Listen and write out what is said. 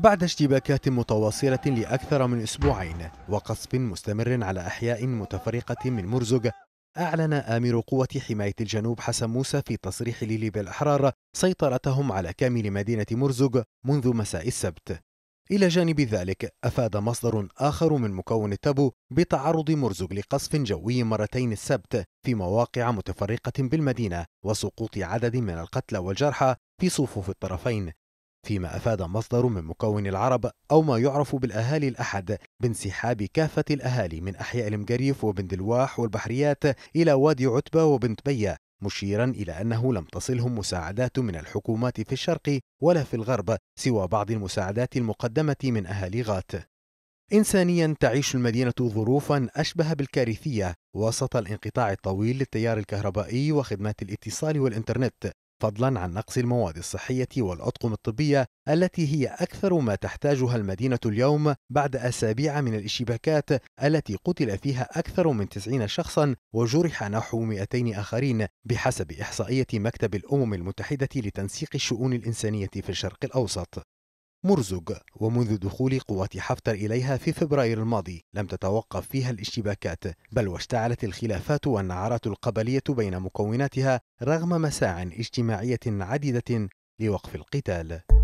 بعد اشتباكات متواصلة لأكثر من أسبوعين وقصف مستمر على أحياء متفرقة من مرزق أعلن آمر قوة حماية الجنوب حسن موسى في تصريح لليبيا الأحرار سيطرتهم على كامل مدينة مرزق منذ مساء السبت إلى جانب ذلك أفاد مصدر آخر من مكون التبو بتعرض مرزق لقصف جوي مرتين السبت في مواقع متفرقة بالمدينة وسقوط عدد من القتلى والجرحى في صفوف الطرفين فيما أفاد مصدر من مكون العرب أو ما يعرف بالأهالي الأحد بانسحاب كافة الأهالي من أحياء المجريف وبند الواح والبحريات إلى وادي عتبة وبنت بية مشيرا إلى أنه لم تصلهم مساعدات من الحكومات في الشرق ولا في الغرب سوى بعض المساعدات المقدمة من أهالي غات إنسانيا تعيش المدينة ظروفا أشبه بالكارثية وسط الانقطاع الطويل للتيار الكهربائي وخدمات الاتصال والإنترنت فضلا عن نقص المواد الصحية والأطقم الطبية التي هي أكثر ما تحتاجها المدينة اليوم بعد أسابيع من الاشتباكات التي قتل فيها أكثر من 90 شخصا وجرح نحو 200 آخرين بحسب إحصائية مكتب الأمم المتحدة لتنسيق الشؤون الإنسانية في الشرق الأوسط مرزق ومنذ دخول قوات حفتر إليها في فبراير الماضي لم تتوقف فيها الاشتباكات بل واشتعلت الخلافات والنعرات القبلية بين مكوناتها رغم مساع اجتماعية عديدة لوقف القتال